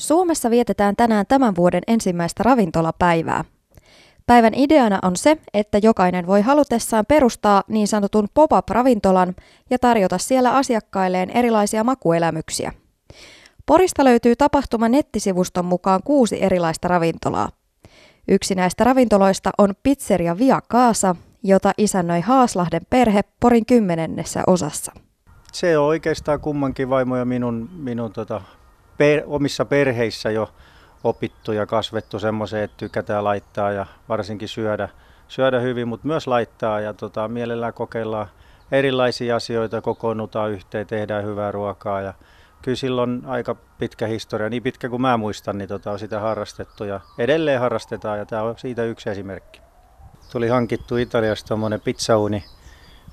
Suomessa vietetään tänään tämän vuoden ensimmäistä ravintolapäivää. Päivän ideana on se, että jokainen voi halutessaan perustaa niin sanotun pop-up-ravintolan ja tarjota siellä asiakkailleen erilaisia makuelämyksiä. Porista löytyy tapahtuman nettisivuston mukaan kuusi erilaista ravintolaa. Yksi näistä ravintoloista on pizzeria Via Kaasa, jota isännöi Haaslahden perhe Porin kymmenennessä osassa. Se on oikeastaan kummankin vaimo ja minun, minun tota, per, omissa perheissä jo opittu ja kasvettu semmoiseen, että tykätään laittaa ja varsinkin syödä, syödä hyvin, mutta myös laittaa ja tota, mielellään kokeillaan erilaisia asioita, kokoonnutaan yhteen, tehdään hyvää ruokaa ja kyllä silloin aika pitkä historia, niin pitkä kuin mä muistan, niin tota, on sitä harrastettu ja edelleen harrastetaan ja tämä on siitä yksi esimerkki. Tuli hankittu Italiasta tuommoinen pizzauni,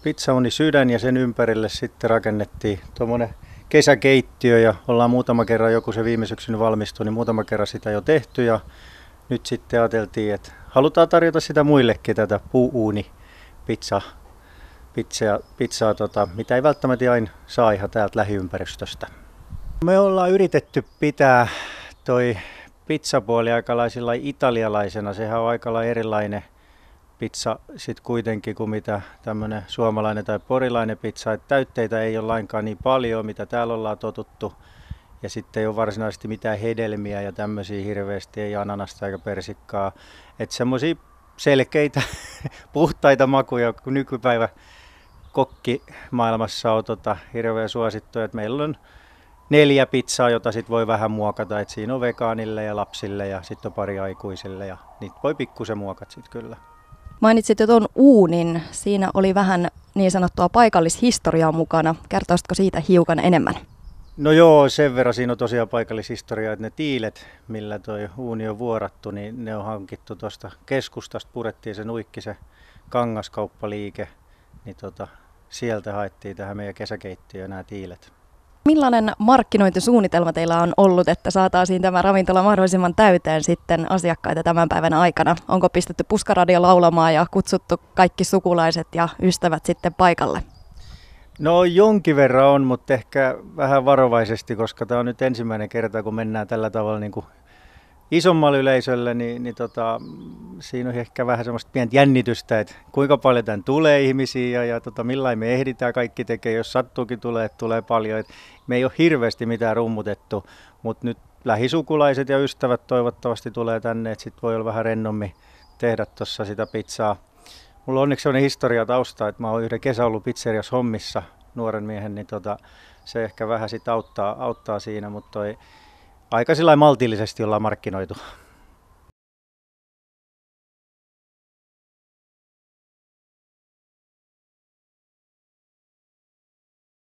pizzauni sydän ja sen ympärille sitten rakennettiin tuommoinen kesäkeittiö ja ollaan muutama kerran, joku se viime syksyn valmistui, niin muutama kerran sitä jo tehty ja nyt sitten ajateltiin, että halutaan tarjota sitä muillekin tätä puuuuni pizza, pizzaa, pizzaa tota, mitä ei välttämättä aina saa ihan täältä lähiympäristöstä. Me ollaan yritetty pitää toi pizzapuoli aikalaisilla italialaisena, sehän on aika erilainen pizza sitten kuitenkin kuin mitä tämmöinen suomalainen tai porilainen pizza. Että täytteitä ei ole lainkaan niin paljon, mitä täällä ollaan totuttu. Ja sitten ei ole varsinaisesti mitään hedelmiä ja tämmöisiä hirveästi, ei ananasta eikä persikkaa. Että semmoisia selkeitä, puhtaita makuja, kun nykypäivä maailmassa on tota, hirveän suosittuja. Että meillä on neljä pizzaa, jota sit voi vähän muokata. Et siinä on vegaanille ja lapsille ja sitten on pari aikuisille ja niitä voi pikkusen muokata sitten kyllä. Mainitsit jo tuon uunin. Siinä oli vähän niin sanottua paikallishistoriaa mukana. Kertoisitko siitä hiukan enemmän? No joo, sen verran siinä on tosiaan paikallishistoriaa, että ne tiilet, millä tuo uuni on vuorattu, niin ne on hankittu tuosta keskustasta, purettiin se se kangaskauppaliike, niin tota, sieltä haettiin tähän meidän kesäkeittiöön nämä tiilet. Millainen markkinointisuunnitelma teillä on ollut, että saataisiin tämä ravintola mahdollisimman täyteen sitten asiakkaita tämän päivän aikana? Onko pistetty puskaradio laulamaan ja kutsuttu kaikki sukulaiset ja ystävät sitten paikalle? No jonkin verran on, mutta ehkä vähän varovaisesti, koska tämä on nyt ensimmäinen kerta, kun mennään tällä tavalla niin kuin isommalle yleisölle, niin, niin tota, siinä on ehkä vähän semmoista pientä jännitystä, että kuinka paljon tämän tulee ihmisiä ja, ja tota, millä me ehditään kaikki tekee, jos sattuukin tulee, että tulee paljon. Et me ei ole hirveästi mitään rummutettu, mutta nyt lähisukulaiset ja ystävät toivottavasti tulee tänne, että sitten voi olla vähän rennommin tehdä tuossa sitä pizzaa. Mulla on onneksi sellainen historia tausta, että mä oon yhden kesän ollut pizzeriassa hommissa nuoren miehen, niin tota, se ehkä vähän sit auttaa, auttaa siinä, mutta toi aika sillä maltillisesti ollaan markkinoitu.